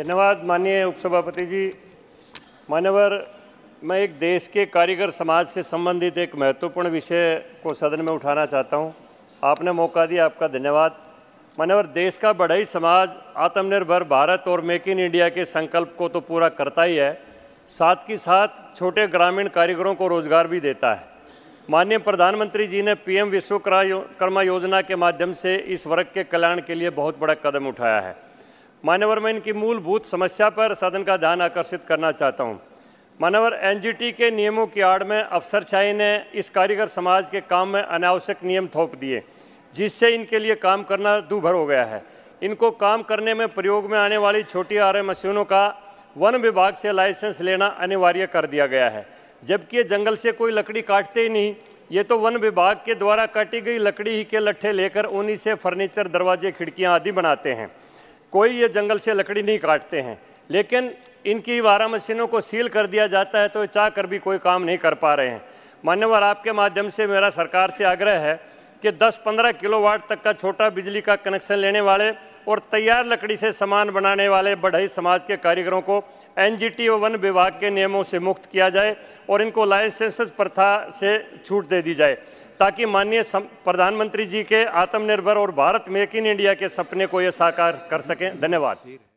धन्यवाद माननीय उपसभापति जी मान्यवर मैं एक देश के कारीगर समाज से संबंधित एक महत्वपूर्ण विषय को सदन में उठाना चाहता हूं। आपने मौका दिया आपका धन्यवाद मान्यवर देश का बढ़ई समाज आत्मनिर्भर भारत और मेक इन इंडिया के संकल्प को तो पूरा करता ही है साथ ही साथ छोटे ग्रामीण कारीगरों को रोजगार भी देता है माननीय प्रधानमंत्री जी ने पीएम विश्वकर्मा योजना के माध्यम से इस वर्ग के कल्याण के लिए बहुत बड़ा कदम उठाया है मानवर मैं इनकी मूलभूत समस्या पर सदन का ध्यान आकर्षित करना चाहता हूँ मानवर एनजीटी के नियमों की आड़ में अफसरशाही ने इस कारीगर समाज के काम में अनावश्यक नियम थोप दिए जिससे इनके लिए काम करना दूभर हो गया है इनको काम करने में प्रयोग में आने वाली छोटी आर मशीनों का वन विभाग से लाइसेंस लेना अनिवार्य कर दिया गया है जबकि ये जंगल से कोई लकड़ी काटते ही नहीं ये तो वन विभाग के द्वारा काटी गई लकड़ी ही के लट्ठे लेकर उन्हीं से फर्नीचर दरवाजे खिड़कियाँ आदि बनाते हैं कोई ये जंगल से लकड़ी नहीं काटते हैं लेकिन इनकी बारह मशीनों को सील कर दिया जाता है तो चाह कर भी कोई काम नहीं कर पा रहे हैं मान्यवर आपके माध्यम से मेरा सरकार से आग्रह है कि 10-15 किलोवाट तक का छोटा बिजली का कनेक्शन लेने वाले और तैयार लकड़ी से सामान बनाने वाले बढ़ई समाज के कारीगरों को जी टी वन विभाग के नियमों से मुक्त किया जाए और इनको लाइसेंस प्रथा से छूट दे दी जाए ताकि माननीय प्रधानमंत्री जी के आत्मनिर्भर और भारत मेक इन इंडिया के सपने को ये साकार कर सकें धन्यवाद